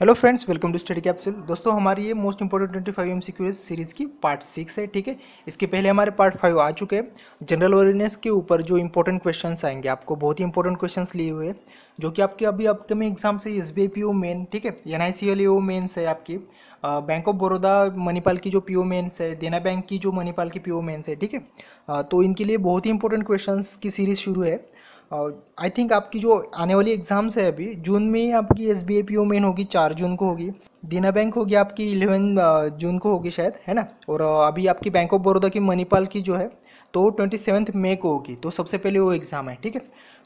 Hello friends welcome to study capsule दोस्तों हमारी ये most important twenty five M C series की part six है ठीक है इसके पहले हमारे पार्ट फाइव आ चुके हैं जनरल अवेयरनेस के ऊपर जो इंपॉर्टेंट क्वेश्चंस आएंगे आपको बहुत ही इंपॉर्टेंट क्वेश्चंस लिए हुए जो कि आपके अभी अपकमिंग एग्जाम से एस बी मेन ठीक है एन आई सी ओ मेन्स है आपकी बैंक ऑफ बड़ौदा मणिपाल की जो पी ओ मेन्स है देना बैंक की जो मणिपाल की पी ओ मेन्स है ठीक है तो इनके लिए बहुत ही इंपॉर्टेंट क्वेश्चन की सीरीज़ शुरू है आई थिंक आपकी जो आने वाली एग्ज़ाम्स है अभी जून में आपकी S B I P O main होगी चार जून को होगी देना बैंक होगी आपकी इलेवन जून को होगी शायद है ना और अभी आपकी बैंक ऑफ बड़ौदा की मणिपाल की जो है तो ट्वेंटी सेवन्थ मे को होगी तो सबसे पहले वो एग्ज़ाम है ठीक है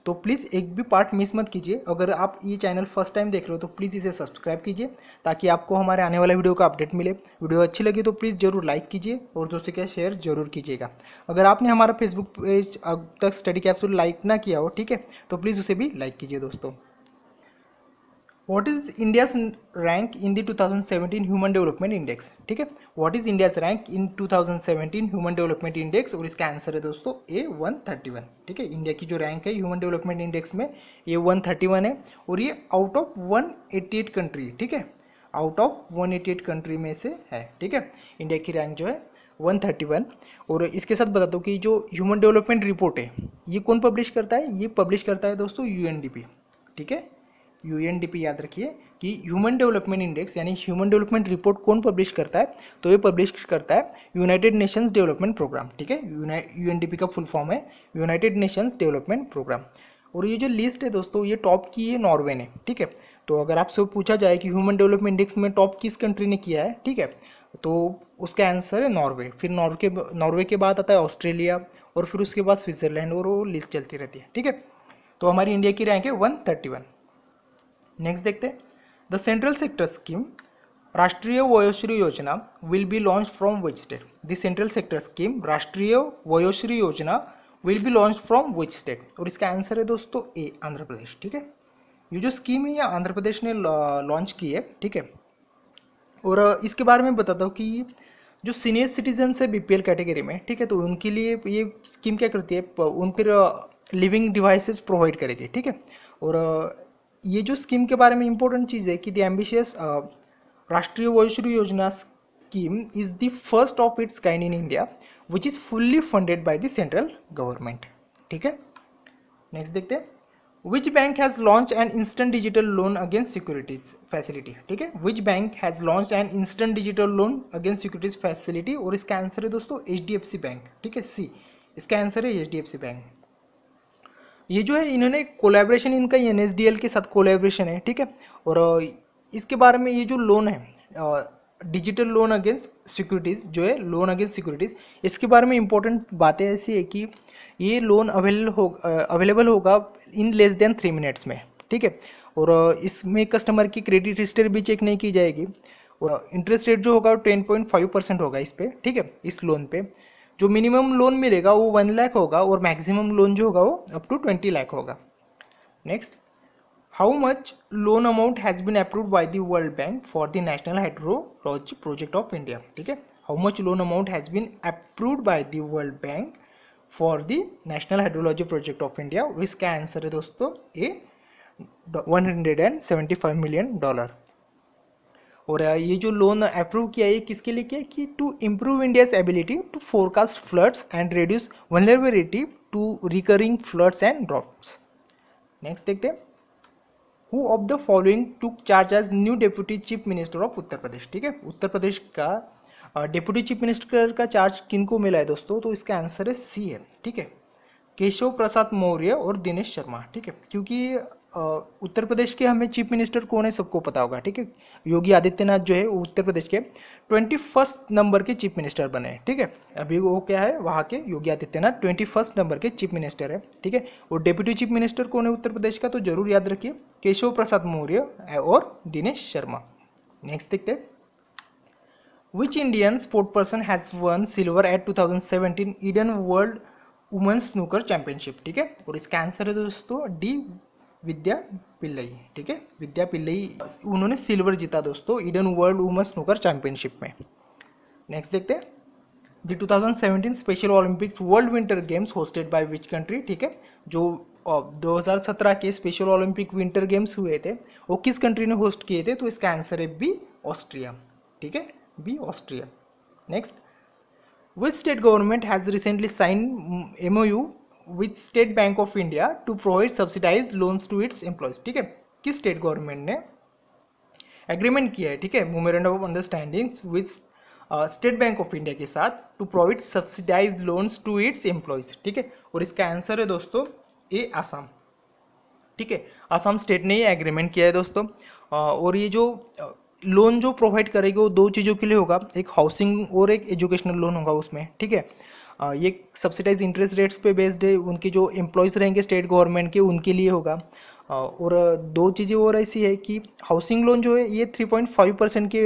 तो प्लीज़ एक भी पार्ट मिस मत कीजिए अगर आप ये चैनल फर्स्ट टाइम देख रहे हो तो प्लीज़ इसे सब्सक्राइब कीजिए ताकि आपको हमारे आने वाले वीडियो का अपडेट मिले वीडियो अच्छी लगी तो प्लीज़ जरूर लाइक कीजिए और दोस्तों के शेयर जरूर कीजिएगा अगर आपने हमारा फेसबुक पेज अब तक स्टडी कैप्सूल लाइक ना किया हो ठीक है तो प्लीज़ उसे भी लाइक कीजिए दोस्तों what is India's rank in the seventeen human development index ठीक है what is India's rank in two thousand seventeen human development index और इसका आंसर है दोस्तों ए वन थर्टी वन ठीक है इंडिया की जो रैंक है ह्यूमन डेवलपमेंट इंडेक्स में ये वन है और ये out of one eight country ठीक है out of one eight country में से है ठीक है इंडिया की रैंक जो है वन थर्टी वन और इसके साथ बता दो कि जो ह्यूमन डेवलपमेंट रिपोर्ट है ये कौन पब्लिश करता है ये पब्लिश करता है दोस्तों यू एन डी पी ठीक है यू एन डी पी याद रखिए कि ह्यूमन डेवलपमेंट इंडेक्स यानी ह्यूमन डेवलपमेंट रिपोर्ट कौन पब्लिश करता है तो ये पब्लिश करता है यूनाइटेड नेशंस डेवलपमेंट प्रोग्राम ठीक है यू एन डी पी का फुल फॉर्म है यूनाइटेड नेशंस डेवलपमेंट प्रोग्राम और ये जो लिस्ट है दोस्तों ये टॉप की है नॉर्वे ने ठीक है तो अगर आपसे पूछा जाए कि ह्यूमन डेवलपमेंट इंडेक्स में टॉप किस कंट्री ने किया है ठीक है तो उसका आंसर है नॉर्वे फिर नॉर्वे के नॉर्वे के बाद आता है ऑस्ट्रेलिया और फिर उसके बाद स्विट्जरलैंड और वो लिस्ट चलती रहती है ठीक है तो हमारी इंडिया की रैंक है वन थर्टी वन नेक्स्ट देखते हैं the central sector scheme Rashtriya Vayoshri Yojana will be launch from which state the central sector scheme Rashtriya Vayoshri Yojana will be launch from which state और इसका आंसर है दोस्तों ए आंध्र प्रदेश ठीक है ये जो स्कीम है ये आंध्र प्रदेश ने लॉन्च की है ठीक है और इसके बारे में बताता हूँ कि जो सीनियर सिटीजन्स है बीपीएल कैटेगरी में ठीक है तो उनके लिए ये स्कीम क्या करती है उनके लिविंग डिवाइसेस प्रोवाइड करेगी ठीक है और ये जो स्कीम के बारे में इंपॉर्टेंट चीज़ है कि the ambitious uh, Rashtriya Vayoshri Yojana scheme is the first of its kind in India which is fully funded by the central government ठीक है नेक्स्ट देखते हैं which bank has launch and instant digital loan against securities facility ठीक है which bank has launch and instant digital loan against securities facility और इसका answer है दोस्तों H D F C bank ठीक है सी इसका आंसर है H D F C bank ये जो है इन्होंने कोलेब्रेशन इनका एन एस डी एल के साथ कोलेब्रेशन है ठीक है और इसके बारे में ये जो लोन है डिजिटल लोन अगेंस्ट सिक्योरिटीज़ जो है लोन अगेंस्ट सिक्योरिटीज़ इसके बारे में इंपॉर्टेंट बातें ऐसी है कि ये लोन अवेलेबल हो अवेलेबल होगा in less than three minutes में ठीक है और इसमें कस्टमर की क्रेडिट हिस्ट्री भी चेक नहीं की जाएगी और इंटरेस्ट रेट जो होगा वो टेन पॉइंट फाइव परसेंट होगा इस पर ठीक है इस लोन पे जो मिनिमम लोन मिलेगा वो वन लाख होगा और मैक्सिमम लोन जो होगा वो अप टू ट्वेंटी लाख होगा next how much loan amount has been approve by the world bank for the national hydrology project of India ठीक है how much loan amount has been approved by the world bank for the national hydrology project of India इसका answer है दोस्तों a one hundred and seventy five million dollar और ये जो loan approve किया है किसके लिए किया कि to improve India's ability to forecast floods and reduce vulnerability to recurring floods and droughts next देखते who of the following took charge as new deputy chief minister of Uttar Pradesh ठीक है उत्तर प्रदेश का डेप्यूटी चीफ मिनिस्टर का charge किन को मिला है दोस्तों तो इसका आंसर है सी एन ठीक है केशव प्रसाद मौर्य और दिनेश शर्मा ठीक है क्योंकि उत्तर प्रदेश के हमें चीफ मिनिस्टर कौन है सबको पता होगा ठीक है योगी आदित्यनाथ जो है उत्तर प्रदेश के ट्वेंटी फर्स्ट नंबर के चीफ मिनिस्टर बने ठीक है अभी वो क्या है वहाँ के Yogi Adityanath twenty first number के चीफ मिनिस्टर है ठीक है वो डेप्यूटी चीफ मिनिस्टर कौन है उत्तर प्रदेश का तो जरूर याद रखिए केशव प्रसाद मौर्य और दिनेश शर्मा नेक्स्ट देखते Indian sport person has won silver at two thousand seventeen Eden world women's snooker championship ठीक है और इसका आंसर है दोस्तों डी विद्या पिल्लई ठीक है विद्या पिल्लई उन्होंने सिल्वर जीता दोस्तों Eden world women snooker championship में नेक्स्ट देखते हैं the 2017 special olympics world winter games hosted by which country ठीक है जो 2017 के स्पेशल ओलंपिक विंटर गेम्स हुए थे वो किस कंट्री ने होस्ट किए थे तो इसका आंसर है बी ऑस्ट्रिया ठीक है B Austria next which state government has recently sign M O U with state bank of India to provide subsidize loans to its employees ठीक है किस स्टेट गवर्नमेंट ने एग्रीमेंट किया है ठीक है memorandum of understandings with state bank of India के साथ to provide subsidize loans to its employees ठीक है और इसका आंसर है दोस्तों ए आसाम ठीक है आसाम स्टेट ने ये एग्रीमेंट किया है दोस्तों uh, और ये जो लोन uh, जो प्रोवाइड करेगी वो दो चीज़ों के लिए होगा एक हाउसिंग और एक एजुकेशनल लोन होगा उसमें ठीक है ये सब्सिडाइज इंटरेस्ट रेट्स पे बेस्ड है उनके जो एम्प्लॉयज़ रहेंगे स्टेट गवर्नमेंट के उनके लिए होगा और दो चीज़ें और ऐसी है कि हाउसिंग लोन जो है ये थ्री पॉइंट फाइव परसेंट के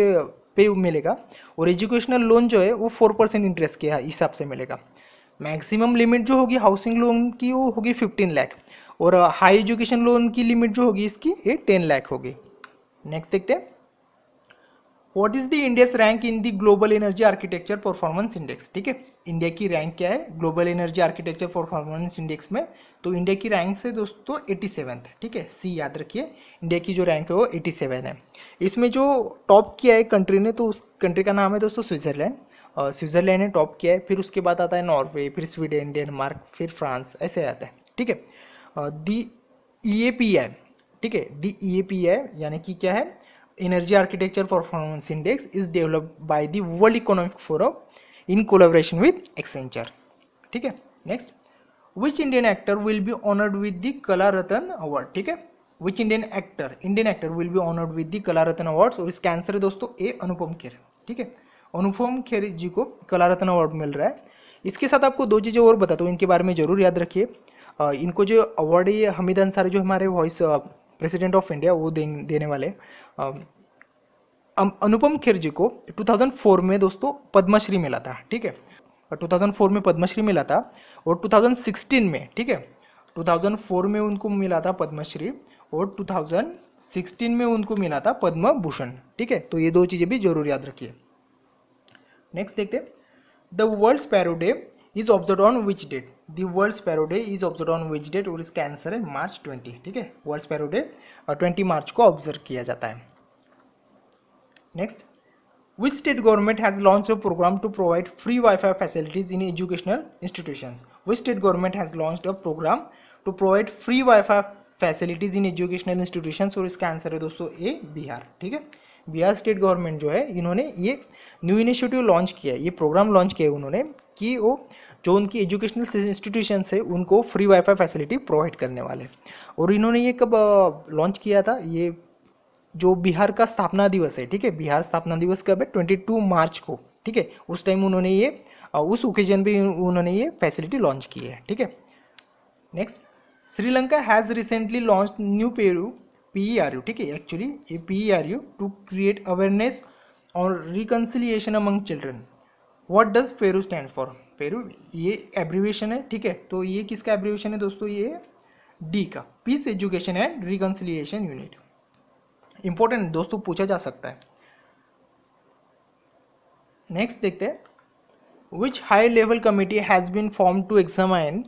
पे मिलेगा और एजुकेशनल लोन जो है वो फोर परसेंट इंटरेस्ट के हिसाब से मिलेगा मैक्सिमम लिमिट जो होगी हाउसिंग लोन की वो होगी फिफ्टीन लाख और हाई एजुकेशन लोन की लिमिट जो होगी इसकी ये टेन लाख होगी नेक्स्ट देखते हैं what is the India's rank in the global energy architecture performance index ठीक है इंडिया की रैंक क्या है global energy architecture performance index में तो इंडिया की रैंक से दोस्तों एटी सेवन है ठीक है सी याद रखिए इंडिया की जो रैंक है वो एटी सेवन है इसमें जो टॉप किया है कंट्री ने तो उस कंट्री का नाम है दोस्तों स्विट्जरलैंड स्विट्जरलैंड ने टॉप किया है फिर उसके बाद आता है नॉर्वे फिर स्वीडन डेनमार्क फिर फ्रांस ऐसे आता है ठीक है दी ई ए पी आई ठीक है दी ई ए पी आई यानी कि क्या है Energy Architecture Performance Index is developed by the World Economic Forum in collaboration with Accenture. ठीक है next which Indian actor will be honoured with the Kala Ratan award ठीक है which Indian actor Indian actor will be honoured with the Kala Ratan award और इसका answer है दोस्तों ए अनुपम खेर ठीक है अनुपम खेर जी को कला रत्न अवार्ड मिल रहा है इसके साथ आपको दो चीज़ें और बताता हूँ इनके बारे में जरूर याद रखिए इनको जो अवार्ड ये हमीद अंसारी जो हमारे वॉइस प्रेसिडेंट ऑफ इंडिया वो देने वाले अनुपम खेर जी को 2004 में दोस्तों पद्मश्री मिला था ठीक है 2004 में पद्मश्री मिला था और 2016 में ठीक है 2004 में उनको मिला था पद्मश्री और 2016 में उनको मिला था पद्म भूषण ठीक है तो ये दो चीज़ें भी जरूर याद रखिए नेक्स्ट देखते the world sparrow day is observe on which date the world sparrow day is observe on which date और इसका आंसर है मार्च ट्वेंटी ठीक है world sparrow day twenty March को ऑब्जर्व किया जाता है next which state government has launch a programme to provide free wi-fi facilities in educational institutions which state government has launched a program to provide free wi-fi facilities in educational institution और इसका answer है दोस्तों ए बिहार ठीक है Bihar state government जो है इन्होंने ये न्यू इनिशिएटिव लॉन्च किया है ये प्रोग्राम लॉन्च किया है उन्होंने कि वो जो उनकी एजुकेशनल इंस्टीट्यूशन है उनको फ्री वाईफाई फैसिलिटी प्रोवाइड करने वाले और इन्होंने ये कब लॉन्च किया था ये जो बिहार का स्थापना दिवस है ठीक है बिहार स्थापना दिवस कब है ट्वेंटी टू मार्च को ठीक है उस टाइम उन्होंने ये उस ओकेजन पे उन्होंने ये फैसिलिटी लॉन्च की है ठीक है next Sri Lanka has recently launch new PERU P E R U ठीक है एक्चुअली ये P E R U to create awareness और reconciliation among children what does PERU stand for PERU ये एब्रीवेशन है ठीक है तो ये किसका एब्रीवेशन है दोस्तों ये डी का peace education and reconciliation unit important दोस्तों पूछा जा सकता है नेक्स्ट देखते हैं which high level committee has been form to examine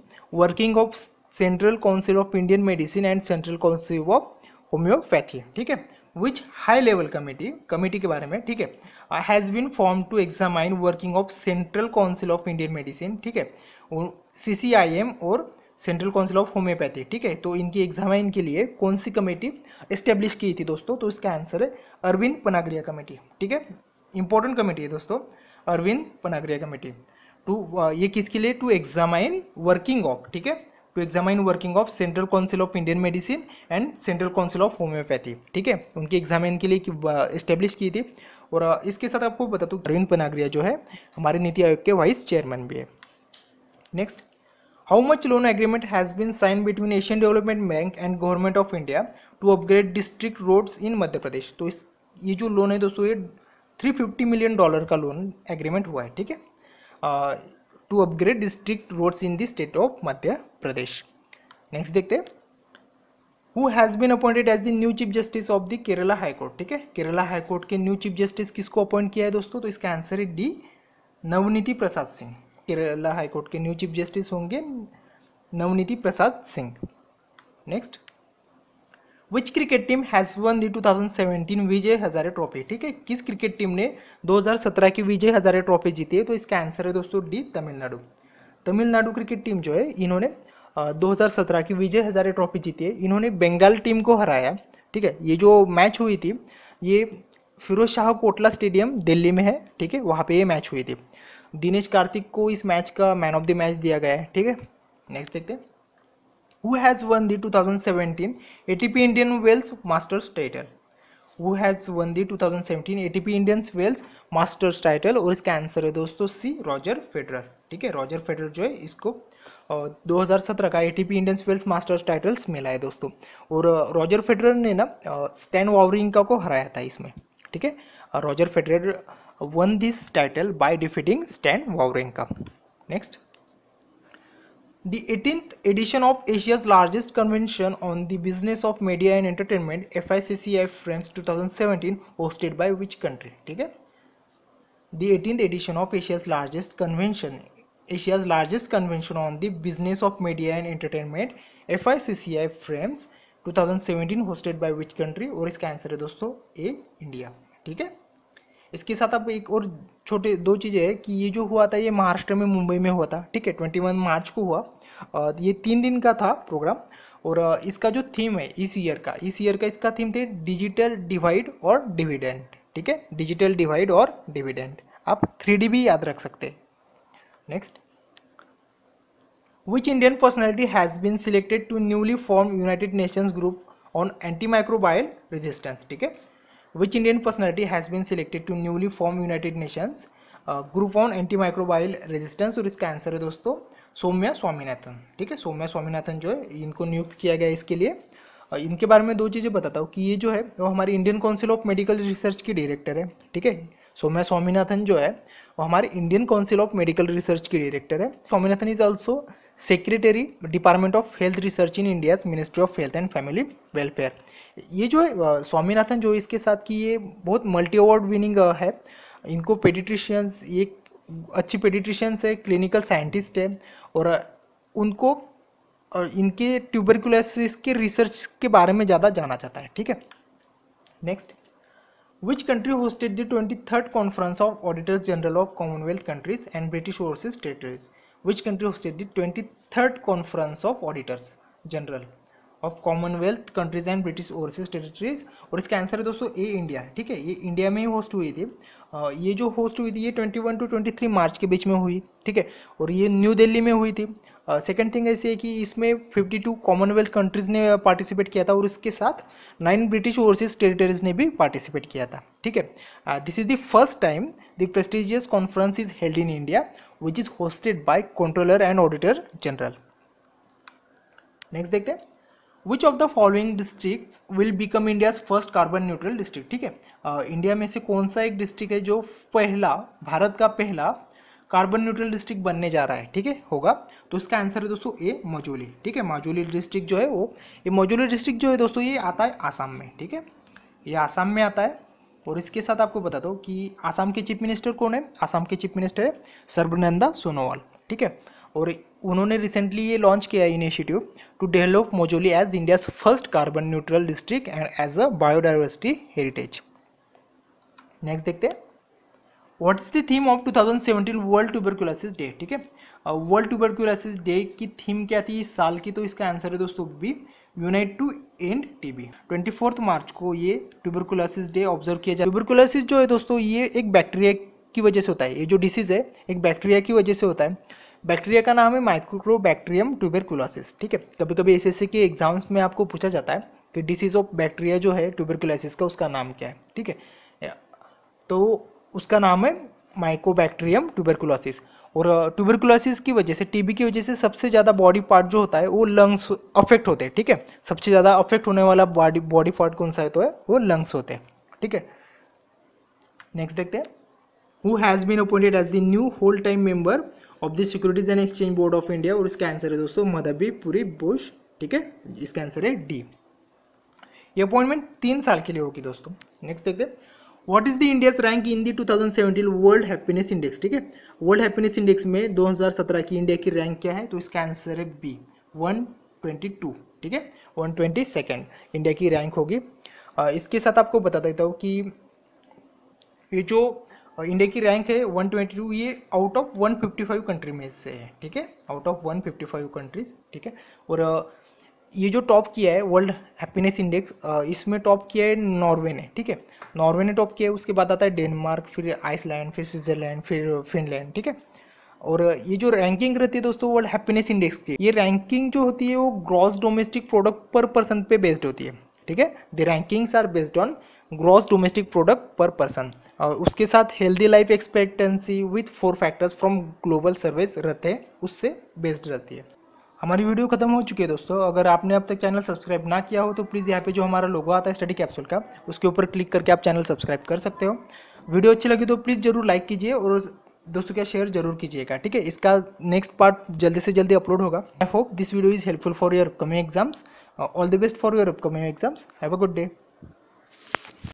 working of central council of Indian medicine and central council of homoeopathy ठीक है which high level committee committee के बारे में ठीक है has been form to examine working of central council of Indian medicine ठीक है C C I M और सेंट्रल काउंसिल ऑफ होम्योपैथी ठीक है तो इनकी एग्जामाइन के लिए कौन सी कमेटी इस्टेब्लिश की थी दोस्तों तो इसका आंसर है अरविंद पनागरिया कमेटी ठीक है इंपॉर्टेंट कमेटी है दोस्तों अरविंद पनागरिया कमेटी टू ये किसके लिए टू एग्जामाइन वर्किंग ऑफ ठीक है to examine working of central council of Indian medicine and central council of homoeopathy ठीक है उनके एग्जामिन के लिए इस्टेब्लिश की थी और इसके साथ आपको बता दूँ अरविंद पनागरिया जो है हमारे नीति आयोग के वाइस चेयरमैन भी है next how much loan agreement has been sign between Asian development bank and government of India to upgrade district roads in Madhya Pradesh तो इस ये जो लोन है दोस्तों ये 350 मिलियन डॉलर का लोन एग्रीमेंट हुआ है ठीक है to upgrade district roads in the state of Madhya Pradesh next देखते who has been appointed as the new chief justice of the Kerala high court ठीक है केरला हाई कोर्ट के न्यू चीफ जस्टिस किसको अपॉइंट किया है दोस्तों तो इसका आंसर है D Navniti Prasad Singh Kerala high court के न्यू चीफ जस्टिस होंगे Navniti Prasad Singh next which cricket team has won the 2017 Vijay Hazare trophy ठीक है किस क्रिकेट टीम ने 2017 की विजय हजारे ट्रॉफी जीती है तो इसका आंसर है दोस्तों D Tamil Nadu Tamil Nadu cricket team जो है इन्होंने 2017 की विजय हजारे ट्रॉफी जीती है इन्होंने बंगाल टीम को हराया ठीक है ये जो मैच हुई थी ये फिरोज शाह कोटला स्टेडियम दिल्ली में है ठीक है वहाँ पे ये मैच हुई थी दिनेश कार्तिक को इस मैच का मैन ऑफ द मैच दिया गया है ठीक है नेक्स्ट देखते हैं who has won the 2017 ATP Indian Wells Masters title who has won the 2017 ATP Indian Wells Masters title और इसका आंसर है दोस्तों सी रॉजर फेडरर ठीक है रॉजर फेडरर जो है इसको और 2017 का ATP Indian Wells masters titles मिला है दोस्तों और रॉजर फेडरर ने ना स्टैन वावरिंका को हराया था इसमें ठीक है Roger Federer won this title by defeating Stan Wawrinka next The 18th edition of Asia's largest convention on the business of media and entertainment FICCI Frames 2017 hosted by which country ठीक है The 18th edition of Asia's largest convention Asia's largest convention on the business of media and entertainment FICCI Frames 2017 hosted by which country और इसका answer है दोस्तों ए India ठीक है इसके साथ आप एक और छोटे दो चीज़ें हैं कि ये जो हुआ था ये महाराष्ट्र में मुंबई में हुआ था ठीक है 21 मार्च को हुआ ये तीन दिन का था प्रोग्राम और इसका जो थीम है इस ईयर का इस ईयर का इसका थीम थे डिजिटल डिवाइड और डिविडेंड ठीक है डिजिटल डिवाइड और डिविडेंड आप थ्री भी याद रख सकते next which Indian personality has been selected to newly form United Nations group on anti microbial resistance ठीक है which Indian personality has been selected to newly form United Nations group on anti microbial resistance और इसका answer है दोस्तों सोम्या स्वामीनाथन ठीक है सोम्या स्वामीनाथन जो है इनको नियुक्त किया गया इसके लिए और इनके बारे में दो चीज़ें बताता हूँ कि ये जो है वो हमारे Indian council of medical research की डायरेक्टर है ठीक है सोम्या स्वामीनाथन जो है वो हमारे Indian council of medical research की डायरेक्टर है Swaminathan is also secretary department of health research in India's ministry of health and family welfare ये जो है स्वामीनाथन जो इसके साथ की ये बहुत मल्टी अवार्ड विनिंग है इनको पेडिट्रिशियंस ये अच्छी पेडिट्रिशियंस है क्लिनिकल साइंटिस्ट है और उनको और इनके ट्यूबरकुलोसिस के रिसर्च के बारे में ज़्यादा जाना चाहता है ठीक है next which country hosted the twenty third conference of auditor general of commonwealth countries and British overseas territories which country hosted the twenty third conference of auditors general of commonwealth countries and British overseas territories और इसका answer है दोस्तों ए India ठीक है ये India में ही host हुई थी ये जो होस्ट हुई थी ये 21 टू 23 मार्च के बीच में हुई ठीक है और ये न्यू दिल्ली में हुई थी सेकंड थिंग ऐसी है कि इसमें 52 कॉमनवेल्थ कंट्रीज़ ने पार्टिसिपेट किया था और इसके साथ नाइन ब्रिटिश ओवरसीज टेरिटरीज ने भी पार्टिसिपेट किया था ठीक है this is the first time the prestigious conference is held in India which is hosted by controller and auditor general next देखते हैं which of the following district will become India's first carbon neutral district ठीक है India में से कौन सा एक district है जो पहला भारत का पहला कार्बन न्यूट्रल डिस्ट्रिक्ट बनने जा रहा है ठीक है होगा तो इसका आंसर है दोस्तों ए मजोली ठीक है मजोली डिस्ट्रिक्ट जो है वो ये मजोली डिस्ट्रिक्ट जो है दोस्तों ये आता है आसाम में ठीक है ये आसाम में आता है और इसके साथ आपको बता दो कि आसाम के चीफ मिनिस्टर कौन है आसाम के चीफ मिनिस्टर है सर्बानंदा सोनोवाल ठीक है और उन्होंने रिसेंटली ये लॉन्च किया initiative to develop Majuli as India first carbon neutral district and as a biodiversity heritage next देखते हैं what is the theme of 2017 world tuberculosis day ठीक है वर्ल्ड ट्यूबरकुलोसिस डे की थीम क्या थी इस साल की तो इसका आंसर है दोस्तों B unite to end TB 24 March को ये ट्यूबरकुलोसिस डे ऑब्जर्व किया जाए ट्यूबरकुलोसिस जो है दोस्तों ये एक बैक्टीरिया की वजह से होता है ये जो डिसीज़ है एक बैक्टीरिया की वजह से होता है बैक्टीरिया का नाम है माइक्रोबैक्टीरियम ट्यूबरकुलोसिस ठीक है कभी कभी एस के एग्जाम्स में आपको पूछा जाता है कि डिसीज ऑफ बैक्टीरिया जो है ट्यूबरकुलोसिस का उसका नाम क्या है ठीक है तो उसका नाम है माइकोबैक्टीरियम ट्यूबरकुलोसिस और ट्यूबरकुलोसिस की वजह से टीबी की वजह से सबसे ज़्यादा बॉडी पार्ट जो होता है वो लंग्स अफेक्ट होते हैं ठीक है सबसे ज़्यादा अफेक्ट होने वाला बॉडी बॉडी पार्ट कौन सा है तो है वो लंग्स होते हैं ठीक है नेक्स्ट देखते हैं who has been appointed as the new whole time member of the securities and exchange board of India और इसका आंसर है दोस्तों मदबी पूरी बुश ठीक है इसका आंसर है डी ये अपॉइंटमेंट तीन साल के लिए होगी दोस्तों नेक्स्ट देखते what is the India's rank in the 2017 world happiness index ठीक है वर्ल्ड हैप्पीनेस इंडेक्स में 2017 की इंडिया की रैंक क्या है तो इसका आंसर है बी 122 ठीक है वन इंडिया की रैंक होगी इसके साथ आपको बता देता हूँ कि ये जो और इंडिया की रैंक है 122 ये आउट ऑफ 155 कंट्री में से है ठीक है आउट ऑफ 155 कंट्रीज ठीक है और ये जो टॉप किया है वर्ल्ड हैप्पीनेस इंडेक्स इसमें टॉप किया है नॉर्वे ने ठीक है नॉर्वे ने टॉप किया है उसके बाद आता है डेनमार्क फिर आइसलैंड फिर स्विट्जरलैंड फिर फिनलैंड ठीक है और ये जो रैंकिंग रहती है दोस्तों वर्ल्ड हैप्पीनेस इंडेक्स की ये रैंकिंग जो होती है वो gross domestic product per person पे बेस्ड होती है ठीक है the rankings are based on gross domestic product per person और उसके साथ healthy life expectancy with four factors from global service रहते हैं उससे बेस्ड रहती है हमारी वीडियो खत्म हो चुकी है दोस्तों अगर आपने अब तक चैनल सब्सक्राइब ना किया हो तो प्लीज़ यहाँ पे जो हमारा लोगो आता है स्टडी कैप्सूल का उसके ऊपर क्लिक करके आप चैनल सब्सक्राइब कर सकते हो वीडियो अच्छी लगी तो प्लीज़ जरूर लाइक कीजिए और दोस्तों क्या शेयर जरूर कीजिएगा ठीक है इसका नेक्स्ट पार्ट जल्दी से जल्दी अपलोड होगा I hope this video is helpful for your upcoming exams all the best for your upcoming exams have a good day